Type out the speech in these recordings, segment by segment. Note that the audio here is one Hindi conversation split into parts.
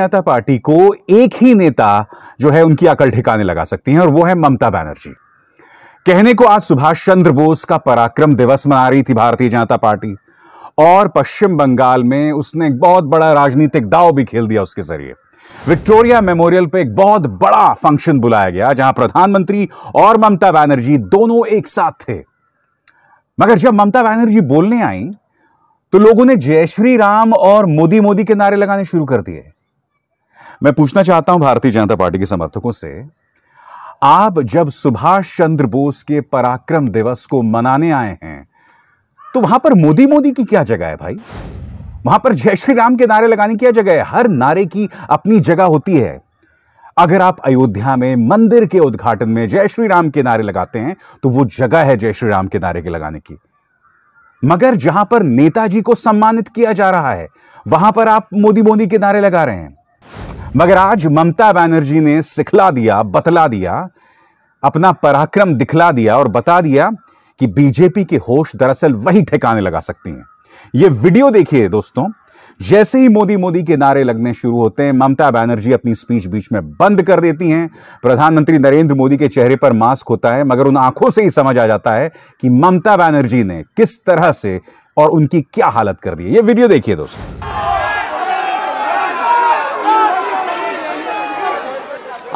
जनता पार्टी को एक ही नेता जो है उनकी अकल ठिकाने लगा सकती हैं और वो है ममता बनर्जी कहने को आज सुभाष चंद्र बोस का पराक्रम दिवस मना रही थी भारतीय जनता पार्टी और पश्चिम बंगाल में उसने एक बहुत बड़ा राजनीतिक दाव भी खेल दिया उसके जरिए विक्टोरिया मेमोरियल पे एक बहुत बड़ा फंक्शन बुलाया गया जहां प्रधानमंत्री और ममता बनर्जी दोनों एक साथ थे मगर जब ममता बनर्जी बोलने आई तो लोगों ने जय श्री राम और मोदी मोदी के नारे लगाने शुरू कर दिए मैं पूछना चाहता हूं भारतीय जनता पार्टी के समर्थकों से आप जब सुभाष चंद्र बोस के पराक्रम दिवस को मनाने आए हैं तो वहां पर मोदी मोदी की क्या जगह है भाई वहां पर जय श्री राम के नारे लगाने की क्या जगह है हर नारे की अपनी जगह होती है अगर आप अयोध्या में मंदिर के उद्घाटन में जय श्री राम के नारे लगाते हैं तो वो जगह है जय श्री राम के नारे के लगाने की मगर जहां पर नेताजी को सम्मानित किया जा रहा है वहां पर आप मोदी मोदी के नारे लगा रहे हैं मगर आज ममता बनर्जी ने सिखला दिया बतला दिया अपना पराक्रम दिखला दिया और बता दिया कि बीजेपी के होश दरअसल वही ठिकाने लगा सकती हैं ये वीडियो देखिए दोस्तों जैसे ही मोदी मोदी के नारे लगने शुरू होते हैं ममता बनर्जी अपनी स्पीच बीच में बंद कर देती हैं प्रधानमंत्री नरेंद्र मोदी के चेहरे पर मास्क होता है मगर उन आंखों से ही समझ आ जाता है कि ममता बनर्जी ने किस तरह से और उनकी क्या हालत कर दी है ये वीडियो देखिए दोस्तों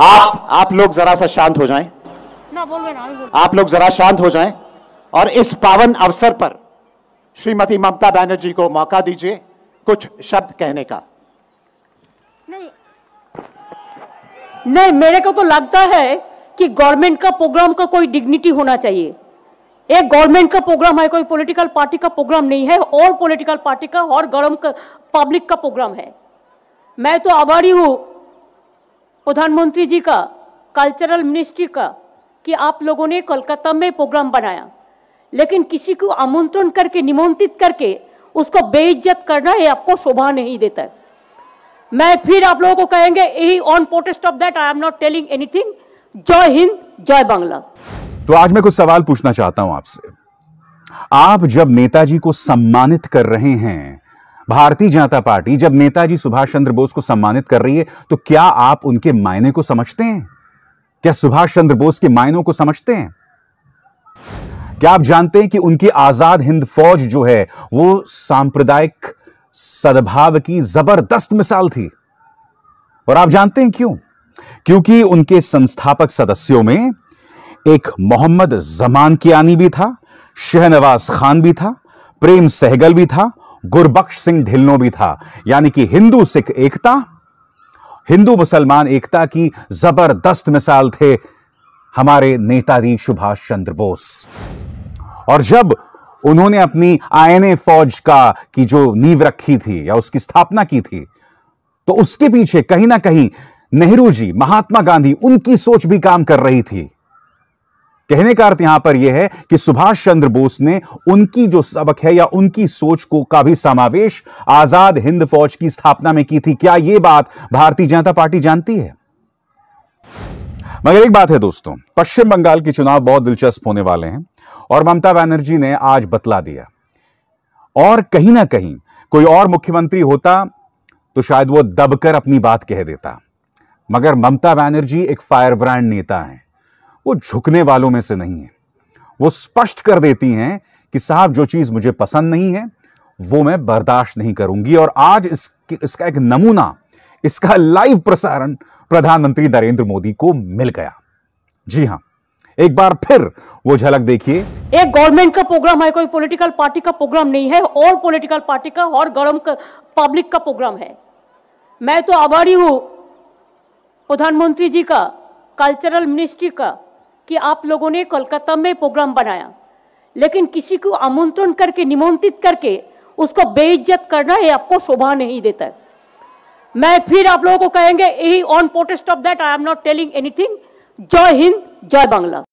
आप आप लोग जरा सा शांत हो जाएं आप लोग जरा शांत हो जाएं और इस पावन अवसर पर श्रीमती ममता बनर्जी को मौका दीजिए कुछ शब्द कहने का नहीं नहीं मेरे को तो लगता है कि गवर्नमेंट का प्रोग्राम का कोई डिग्निटी होना चाहिए एक गवर्नमेंट का प्रोग्राम है कोई पॉलिटिकल पार्टी का प्रोग्राम नहीं है और पॉलिटिकल पार्टी का और गर्म पब्लिक का प्रोग्राम है मैं तो आभारी हूं प्रधानमंत्री जी का कल्चरल मिनिस्ट्री का कि आप लोगों ने कोलकाता में प्रोग्राम बनाया लेकिन किसी को आमंत्रण करके निमंत्रित करके उसको बेइज्जत करना ये आपको शोभा नहीं देता है मैं फिर आप लोगों को कहेंगे यही on protest of that I am not telling anything जय हिंद जय बांग्ला तो आज मैं कुछ सवाल पूछना चाहता हूं आपसे आप जब नेताजी को सम्मानित कर रहे हैं भारतीय जनता पार्टी जब नेताजी सुभाष चंद्र बोस को सम्मानित कर रही है तो क्या आप उनके मायने को समझते हैं क्या सुभाष चंद्र बोस के मायनों को समझते हैं क्या आप जानते हैं कि उनकी आजाद हिंद फौज जो है वो सांप्रदायिक सद्भाव की जबरदस्त मिसाल थी और आप जानते हैं क्यों क्योंकि उनके संस्थापक सदस्यों में एक मोहम्मद जमान कियानी भी था शहनवाज खान भी था प्रेम सहगल भी था गुरबख्श सिंह ढिल्लो भी था यानी कि हिंदू सिख एकता हिंदू मुसलमान एकता की जबरदस्त मिसाल थे हमारे नेताजी सुभाष चंद्र बोस और जब उन्होंने अपनी आयने फौज का की जो नींव रखी थी या उसकी स्थापना की थी तो उसके पीछे कहीं ना कहीं नेहरू जी महात्मा गांधी उनकी सोच भी काम कर रही थी कहने का अर्थ यहां पर यह है कि सुभाष चंद्र बोस ने उनकी जो सबक है या उनकी सोच को का भी समावेश आजाद हिंद फौज की स्थापना में की थी क्या यह बात भारतीय जनता पार्टी जानती है मगर एक बात है दोस्तों पश्चिम बंगाल के चुनाव बहुत दिलचस्प होने वाले हैं और ममता बनर्जी ने आज बतला दिया और कहीं ना कहीं कोई और मुख्यमंत्री होता तो शायद वो दबकर अपनी बात कह देता मगर ममता बनर्जी एक फायर ब्रांड नेता हैं वो झुकने वालों में से नहीं है वो स्पष्ट कर देती हैं कि साहब जो चीज़ मुझे पसंद नहीं है वो मैं बर्दाश्त नहीं करूंगी और आज इस, इसका एक नमूना इसका लाइव प्रसारण प्रधानमंत्री नरेंद्र मोदी को मिल गया जी हां एक बार फिर वो झलक देखिए एक गवर्नमेंट का प्रोग्राम है कोई पॉलिटिकल पार्टी का प्रोग्राम नहीं है और पॉलिटिकल पार्टी का और गर्म पब्लिक का प्रोग्राम है मैं तो आभारी हूं प्रधानमंत्री जी का कल्चरल मिनिस्ट्री का कि आप लोगों ने कोलकाता में प्रोग्राम बनाया लेकिन किसी को आमंत्रण करके निमंत्रित करके उसको बेइज्जत करना ये आपको शोभा नहीं देता है मैं फिर आप लोगों को कहेंगे यही on protest of that I am not telling anything जय हिंद जय बांग्ला